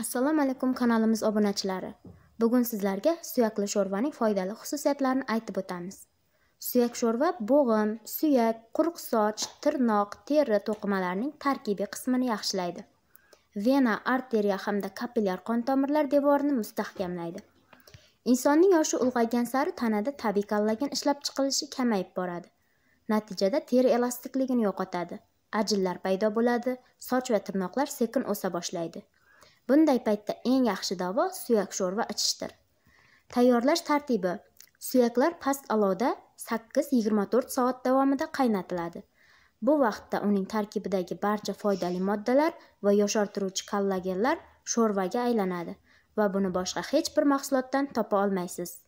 assalomu alaykum kanalimiz obunachilari bugun sizlarga suyakli sho'rvaning foydali xususiyatlarini aytib o'tamiz suyak sho'rva bo'g'im suyak quruq soch tirnoq teri to'qimalarining tarkibiy qismini yaxshilaydi vena arteriya hamda kapilyar qon tomirlar devorini mustahkamlaydi insonning yoshi ulg'aygan sari tanada tabiiy kollagen ishlab chiqilishi kamayib boradi natijada teri elastikligini yo'qotadi ajinlar paydo bo'ladi soch va tirnoqlar sekin o'sa boshlaydi bunday paytda eng yaxshi davo suyak sho'rva ichishdir tayyorlash tartibi suyaklar past alovda 8-24 soat davomida qaynatiladi bu vaqtda uning tarkibidagi barcha foydali moddalar va yoshartiruvchi kollagenlar sho'rvaga aylanadi va buni boshqa hech bir mahsulotdan topa olmaysiz